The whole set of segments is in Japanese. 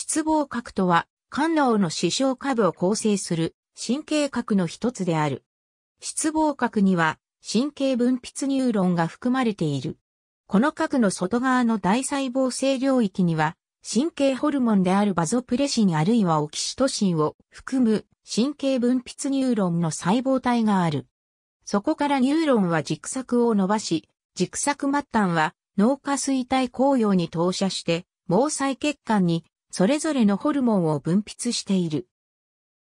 失望核とは、肝脳の視床下部を構成する神経核の一つである。失望核には神経分泌ニューロンが含まれている。この核の外側の大細胞性領域には、神経ホルモンであるバゾプレシンあるいはオキシトシンを含む神経分泌ニューロンの細胞体がある。そこからニューロンは軸索を伸ばし、軸索末端は脳下垂体紅葉に投射して、毛細血管にそれぞれのホルモンを分泌している。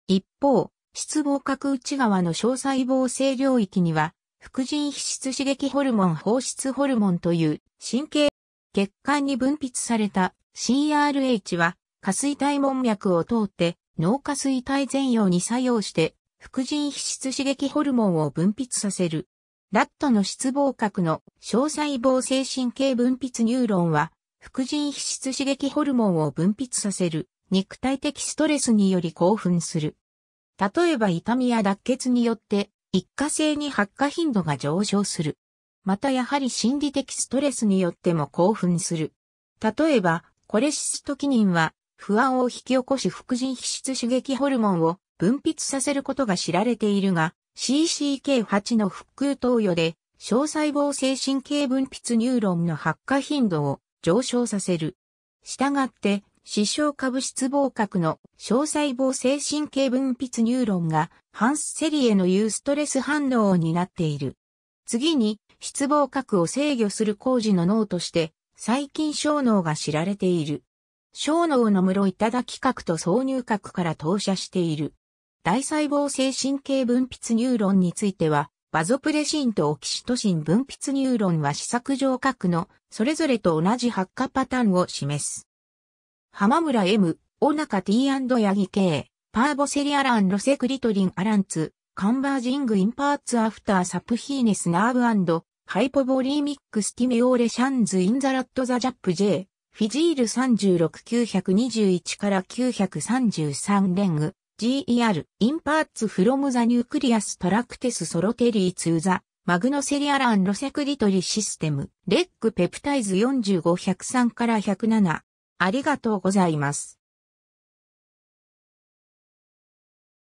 一方、失望。核内側の小細胞性領域には、副腎皮質刺激ホルモン放出ホルモンという神経血管に分泌された CRH は、下垂体門脈を通って脳下垂体前葉に作用して、副腎皮質刺激ホルモンを分泌させる。ラットの失望核の小細胞性神経分泌ニューロンは、副腎皮質刺激ホルモンを分泌させる、肉体的ストレスにより興奮する。例えば痛みや脱血によって、一過性に発火頻度が上昇する。またやはり心理的ストレスによっても興奮する。例えば、コレシストキニンは、不安を引き起こし副腎皮質刺激ホルモンを分泌させることが知られているが、CCK8 の腹腔投与で、小細胞精神系分泌ニューロンの発火頻度を上昇させる。したがって、視床下部室傍核の小細胞性神経分泌ニューロンがハンスセリエの言うストレス反応を担っている。次に、失望核を制御する工事の脳として、細菌小脳が知られている。小脳の室頂核と挿入核から投射している。大細胞性神経分泌ニューロンについては、バゾプレシンとオキシトシン分泌ニューロンは試作上核のそれぞれと同じ発火パターンを示す。浜村 M、ナカ T& ヤギ K、パーボセリアランロセクリトリンアランツ、カンバージングインパーツアフターサプヒーネスナーブハイポボリーミックスティメオーレシャンズインザラットザジャップ J、フィジール36921から933レング、GER i n p a r t s from the Nucleus Tractus s o l o t e r y to the Magnocellular and Secretory System レックペプタイズ4503から107ありがとうございます。